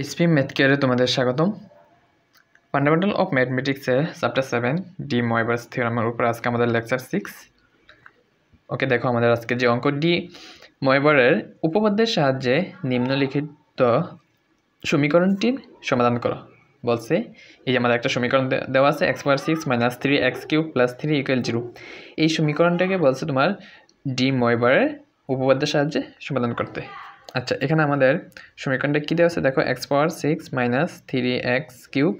HP math কেয়ারে তোমাদের স্বাগতম ফান্ডামেন্টাল অফ ম্যাথমেটিক্সের চ্যাপ্টার সেভেন ডি ময়বার্স থিওরামের উপর আজকে আমাদের লেকচার সিক্স ওকে দেখো আমাদের আজকে যে অঙ্ক ডি ময়বারের উপপাদ্যের সাহায্যে নিম্নলিখিত সমীকরণটির সমাধান করো বলছে এই যে আমাদের একটা সমীকরণ দেওয়া আছে x power six minus three x cube plus three equal zero এই সমীকরণটাকে বলছে তোমার ডি ময়বারের উপপাদ্যের সাহায্যে সমাধান করতে আচ্ছা এখানে আমাদের সমীকরণটা কী দেওয়া আছে দেখো x power six minus three x cube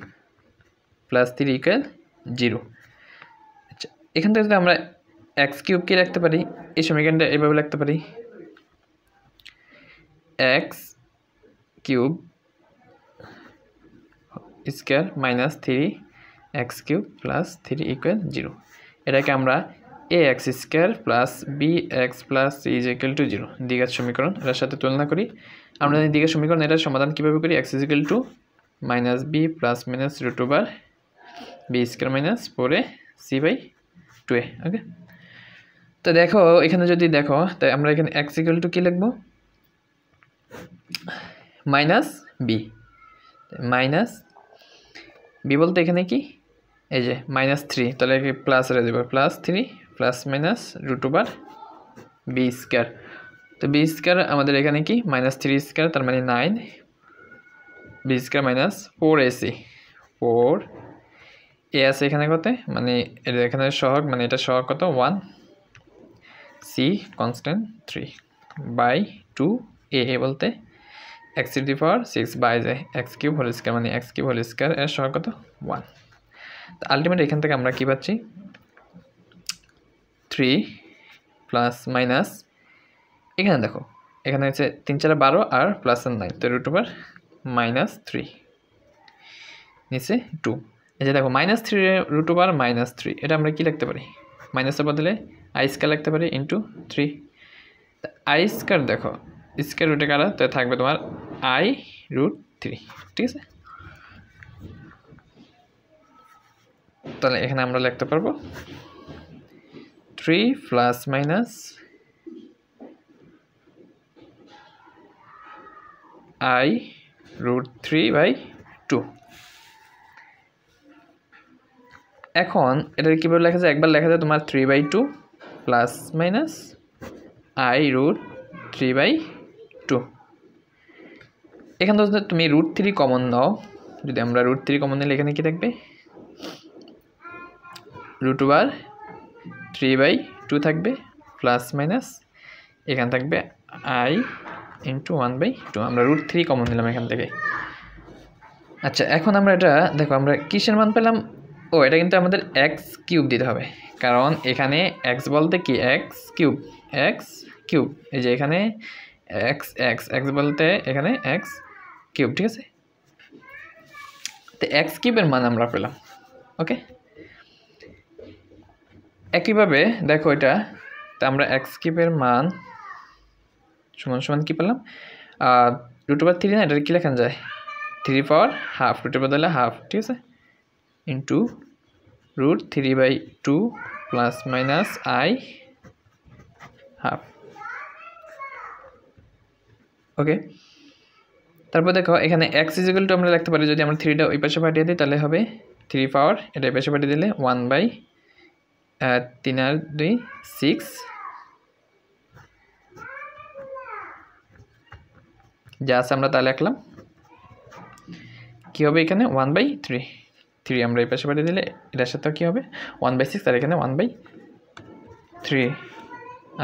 plus three equal zero আচ্ছা এখান থেকে যদি আমরা এক্স কিউবকে রাখতে পারি এই সমীকরণটা এভাবে রাখতে পারি x cube square minus three x cube plus three equal zero এটাকে আমরা a x square plus b x plus c is equal to zero দীঘার সমীকরণ এটার সাথে তুলনা করি আমরা জানি দীঘার সমীকরণ এটার সমাধান কীভাবে করি x is equal to minus b plus minus root over b square minus পরে c by two a okay তো দেখো এখানে যদি দেখো তাই আমরা এখানে এক্স ইকুয়াল টু কী লিখবো মাইনাস বি মাইনাস বি বলতে এখানে কি এই যে মাইনাস থ্রি তাহলে প্লাস রে দেবো plus three plus minus root over b square তো বি স্কোয়ার আমাদের এখানে কি মাইনাস থ্রি স্কোয়ার তার মানে nine b square minus four a c four a আছে এখানে কত মানে এটা এখানে সহক মানে এটা সহগ কত one c constant three by two a বলতে x to the power six by যায় এক্স কিউব হোল স্কোয়ার মানে এক্স কিউব হোল স্কোয়ার এর সহগ কত ওয়ান আলটিমেট এখান থেকে আমরা কী পাচ্ছি থ্রি প্লাস মাইনাস এখানে দেখো এখানে হচ্ছে তিন চার বারো আর প্লাস নাইন তো রুট ওভার মাইনাস থ্রি নিচে টু এই যে দেখো minus three root over minus three এটা আমরা কী লিখতে পারি মাইনাসের বদলে আই স্কোয়ার লিখতে পারি ইন্টু থ্রি আই স্কোয়ার দেখো স্কোয়ার রুটে কারা তো থাকবে তোমার আই রুট থ্রি ঠিক আছে তাহলে এখানে আমরা লিখতে পারবো 3 plus minus i root 3 by 2 এখন এটাকে কীভাবে লেখা যায় একবার লেখা যায় তোমার three by two plus minus i root three by two এখান থেকে তুমি রুট থ্রি কমন নাও যদি আমরা রুট থ্রি কমন নিলে এখানে কী থাকবে root over three by two থাকবে প্লাস মাইনাস এখানে থাকবে i into one by two আমরা রুট থ্রি কমন নিলাম এখান থেকে আচ্ছা এখন আমরা এটা দেখো আমরা কিসের মান পেলাম ও এটা কিন্তু আমাদের এক্স কিউব দিতে হবে কারণ এখানে এক্স বলতে কি এক্স কিউব এক্স কিউব এই যে এখানে এক্স এক্স এক্স বলতে এখানে এক্স কিউব ঠিক আছে তো এক্স কিউবের মান আমরা পেলাম ওকে একইভাবে দেখো এটা তো আমরা এক্সকিপের মান সমান সমান কী পেলাম রুট ওভার থ্রি না এটা কী লেখান যায় থ্রি পাওয়ার হাফ রুটের বদলে হাফ ঠিক আছে into root three by two plus minus i half okay তারপর দেখো এখানে এক্স ইজিক্যাল টু আমরা লিখতে পারি যদি আমরা থ্রিটা ওই পাশে পাঠিয়ে দিই তাহলে হবে থ্রি পাওয়ার এটা এই পাশে পাঠিয়ে দিলে ওয়ান বাই তিন আর দুই সিক্স যা আছে আমরা তা লিখলাম কী হবে এখানে ওয়ান বাই থ্রি থ্রি আমরা এই পাশে পাঠিয়ে দিলে এটার সাথে কী হবে ওয়ান বাই সিক্স আর এখানে ওয়ান বাই থ্রি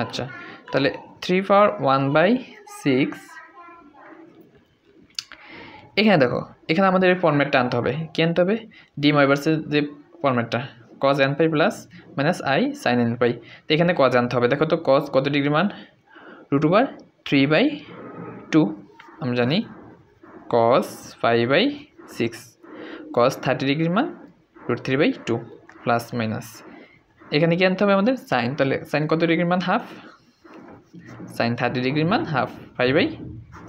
আচ্ছা তাহলে three power one by six এখানে দেখো এখানে আমাদের এই ফর্ম্যাটটা আনতে হবে কী আনতে হবে ডিম ওয়েবার্সের যে ফর্ম্যাটটা cos n pi plus minus i sine n pi তো এখানে কজ আনতে হবে দেখো তো কজ কত ডিগ্রি মান root over three by two আমরা জানি cos five by six cos thirty degree মান root three by two plus minus এখানে কি আনতে হবে আমাদের সাইন তাহলে সাইন কত ডিগ্রির মান হাফ সাইন থার্টি ডিগ্রির মান হাফ ফাইভ বাই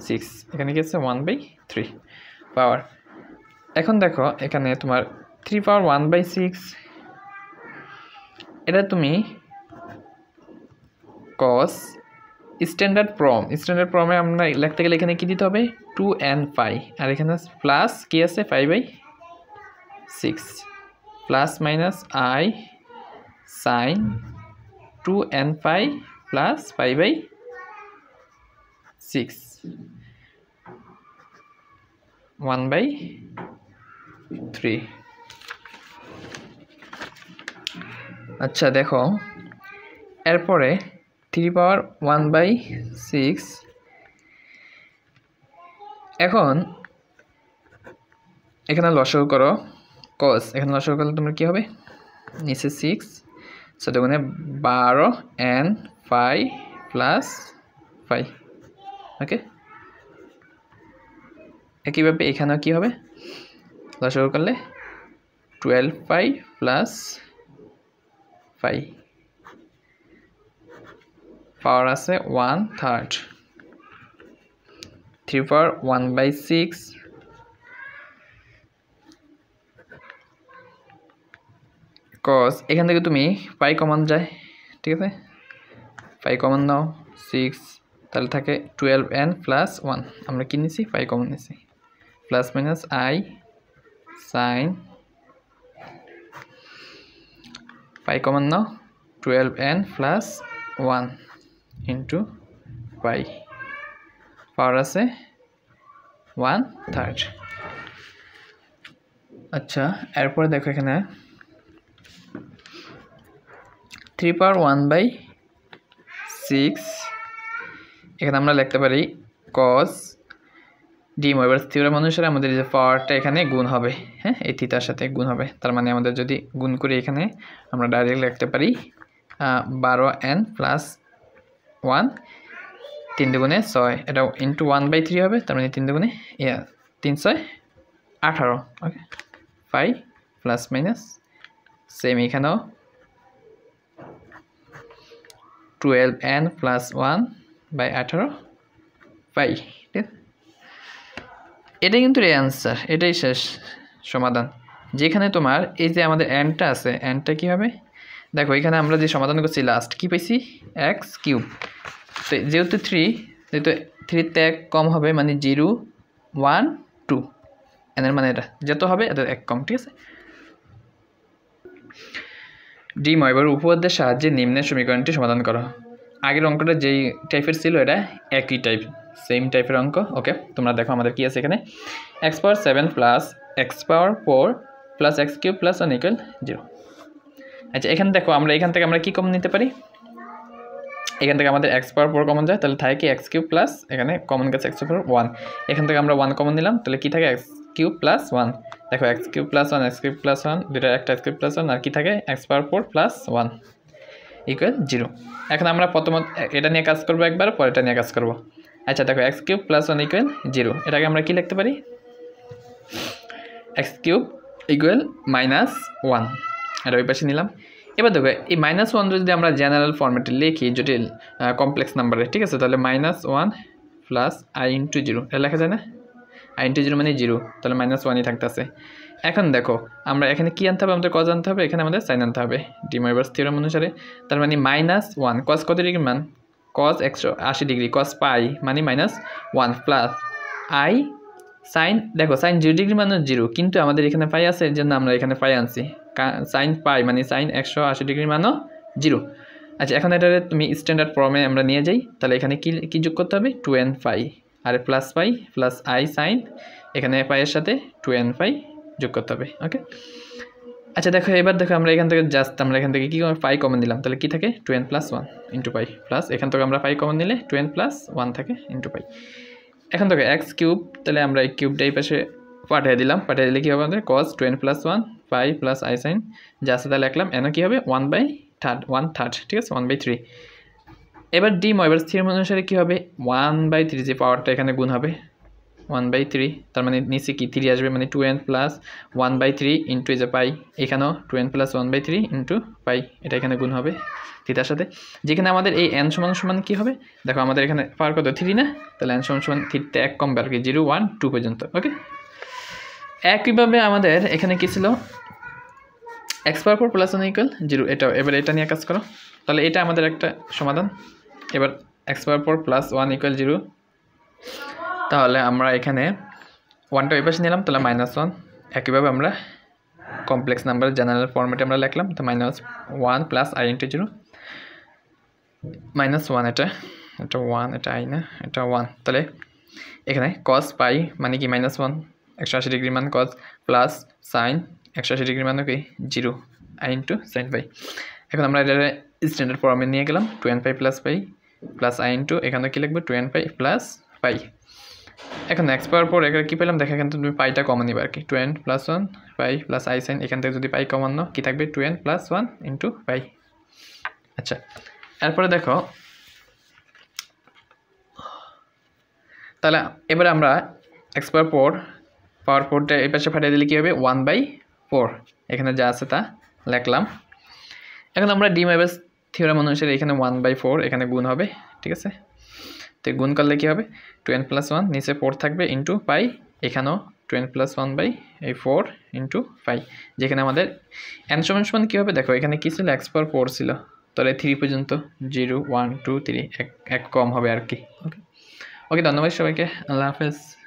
সিক্স এখানে কি আছে ওয়ান বাই থ্রি পাওয়ার এখন দেখো এখানে তোমার three power one by six এটা তুমি কস স্ট্যান্ডার্ড প্রম স্ট্যান্ডার্ড প্রমে আমরা লিখতে গেলে এখানে কী দিতে হবে টু অ্যান্ড ফাইভ আর এখানে প্লাস কী আছে five by six plus minus i sine two and five plus five by six one by three আচ্ছা দেখো এরপরে three power one by six এখন এখানে লসর করো কস এখানে লসর করলে তোমার কী হবে নিচে সিক্স সেটা বারো n five plus five okay একইভাবে এখানেও কী হবে লসর করলে twelve five plus pi power আছে one third three power one by six cos এখান থেকে তুমি পাই কমান যায় ঠিক আছে পাই কমান নাও সিক্স তাহলে থাকে টুয়েলভ এন প্লাস ওয়ান আমরা কি নিছি পাই কমান নিছি plus minus i sine pi common now twelve n plus one into pi power আছে ওয়ান থার্ড আচ্ছা এরপরে দেখো এখানে three power one by six এখানে আমরা লিখতে পারি কস ডিম এবার থিওরাম অনুসারে আমাদের যে পাওয়ারটা এখানে গুণ হবে হ্যাঁ এই থিতার সাথে গুণ হবে তার মানে আমাদের যদি গুণ করে এখানে আমরা ডাইরেক্ট লিখতে পারি বারো এন প্লাস ওয়ান তিন দুগুণে ছয় এটা ইন্টু ওয়ান বাই থ্রি হবে তার মানে তিন দুগুণে ইয়া তিন ছয় আঠারো okay five plus minus same এখানেও twelve n plus one by আঠারো ফাইভ এটাই কিন্তু এর অ্যান্সার এটাই শেষ সমাধান যেখানে তোমার এই যে আমাদের অ্যানটা আছে অ্যানটা কী হবে দেখো এখানে আমরা যে সমাধান করছি লাস্ট কী পেয়েছি এক্স কিউব তো যেহেতু থ্রি যেহেতু থ্রি ত্যাগ কম হবে মানে জিরো ওয়ান টু এনের মানে এটা যত হবে এত এক কম ঠিক আছে ডিম এবার উপহারদের সাহায্যে নিম্নের সমীকরণটি সমাধান করা আগের অঙ্কটা যেই টাইপের ছিল এটা একই টাইপ সেম টাইপের অঙ্ক ওকে তোমরা দেখো আমাদের কী আছে এখানে x power seven plus x power four plus x cube plus one equal zero আচ্ছা এখানে দেখো আমরা এখান থেকে আমরা কী কম নিতে পারি এখান থেকে আমাদের এক্স পাওয়ার ফোর কমন যায় তাহলে থাকে কি এক্স কিউব প্লাস এখানে কমন গেছে এক্স পাওয়ার ওয়ান এখান থেকে আমরা ওয়ান কমন নিলাম তাহলে কী থাকে এক্স কিউব প্লাস ওয়ান দেখো x cube plus one x cube plus one দুটা একটা এক্স কিউব প্লাস ওয়ান আর কী থাকে x power four plus one equal zero এখন আমরা প্রথমত এটা নিয়ে কাজ করবো একবার পরে এটা নিয়ে কাজ করবো আচ্ছা দেখো x cube plus one equal zero এটাকে আমরা কি লিখতে পারি x cube equal minus one এটা ওই পাশে নিলাম এবার দেখো এই মাইনাস ওয়ান যদি আমরা জেনারেল ফর্মেটে লিখি যদি কমপ্লেক্স নাম্বারে ঠিক আছে তাহলে minus one plus i into zero এটা লেখা যায় না আর জিরো মানে জিরো তাহলে মাইনাস ওয়ানই থাকতেছে এখন দেখো আমরা এখানে কী আনতে হবে আমাদের কজ আনতে হবে এখানে আমাদের সাইন আনতে হবে ডিমাইভার্স থিওরাম অনুসারে তার মানে মাইনাস ওয়ান কজ কত ডিগ্রি মান কজ একশো আশি ডিগ্রি কজ পাই মানে minus one plus i sine দেখো সাইন জিরো ডিগ্রি মানে জিরো কিন্তু আমাদের এখানে পাই আছে এর জন্য আমরা এখানে পাই আনছি সাইন পাই মানে সাইন একশো আশি ডিগ্রি মানও জিরো আচ্ছা এখন এটা তুমি স্ট্যান্ডার্ড ফর্মে আমরা নিয়ে যাই তাহলে এখানে কি কি যোগ করতে হবে টু এন ফাইভ আর plus pi plus i sine এখানে পাইয়ের সাথে টু এন পাই যোগ করতে হবে ওকে আচ্ছা দেখো এবার দেখো আমরা এখান থেকে জাস্ট আমরা এখান থেকে কী পাই কমন দিলাম তাহলে কী থাকে two n plus one into pi plus এখান থেকে আমরা পাই কমন নিলে টু এন প্লাস ওয়ান থাকে ইন্টু পাই এখান থেকে এক্স কিউব তাহলে আমরা এই কিউবটা এই পাশে পাঠিয়ে দিলাম পাঠিয়ে দিলে কী হবে আমাদের cos two n plus one pi plus i sine just তাহলে লিখলাম এনে কী হবে one by third one third ঠিক আছে ওয়ান বাই থ্রি এবার ডি ম এবার স্থির অনুসারে কী হবে ওয়ান বাই থ্রি যে পাওয়ারটা এখানে গুণ হবে ওয়ান বাই থ্রি তার মানে নিচে কি থ্রি আসবে মানে two n plus one by three into যে পাই এখানেও two n plus one by three into pi এটা এখানে গুণ হবে থিতার সাথে যেখানে আমাদের এই এন সমান সমান কী হবে দেখো আমাদের এখানে পাওয়ার কত থ্রি না তাহলে এন সমান সমান থ্রিতে এক কমবে আর কি জিরো ওয়ান টু পর্যন্ত ওকে একইভাবে আমাদের এখানে কী ছিল x power four plus one equal zero এটা এবার এটা নিয়ে কাজ করো তাহলে এটা আমাদের একটা সমাধান এবার x power four plus one equal zero তাহলে আমরা এখানে ওয়ানটা ওইপাশে নিলাম তাহলে মাইনাস ওয়ান একইভাবে আমরা কমপ্লেক্স নাম্বার জেনারেল ফর্মেটে আমরা লিখলাম তো minus one plus i into zero minus one এটা এটা ওয়ান এটা আই না এটা ওয়ান তাহলে এখানে কস পাই মানে কি মাইনাস ওয়ান একশো আশি ডিগ্রি মান কস প্লাস সাইন একশো আশি ডিগ্রি মানে কি zero i into sine pi এখন আমরা এটা স্ট্যান্ডার্ড ফর্মে নিয়ে গেলাম two n five plus pi plus i into এখানে কী লিখবে two n pi plus pi এখন এক্স পাওয়ার পর এখানে কী পেলাম দেখা এখান থেকে তুমি পাইটা কমন আর কি two n plus one pi plus i sine এখান থেকে যদি পাই কমানো কী থাকবে two n plus one into pi আচ্ছা এরপরে দেখো তাহলে এবারে আমরা এক্স পাওয়ার ফোর পাওয়ার ফোরটা এই পাশে ফাটিয়ে দিলে কী হবে ওয়ান বাই ফোর এখানে যা আছে তা লেখলাম এখন আমরা ডিম এবার থিওরাম অনুসারে এখানে ওয়ান বাই ফোর এখানে গুণ হবে ঠিক আছে তো গুণ করলে কী হবে টুয়েন প্লাস ওয়ান নিচে ফোর থাকবে ইন্টু পাই এখানেও টুয়েন প্লাস ওয়ান বাই এই ফোর ইন্টু পাই যেখানে আমাদের অ্যান সমান কী হবে দেখো এখানে কী ছিল এক্স পর ফোর ছিল তাহলে থ্রি পর্যন্ত জিরো ওয়ান টু থ্রি এক এক কম হবে আর কি ওকে ওকে ধন্যবাদ সবাইকে আল্লাহ হাফেজ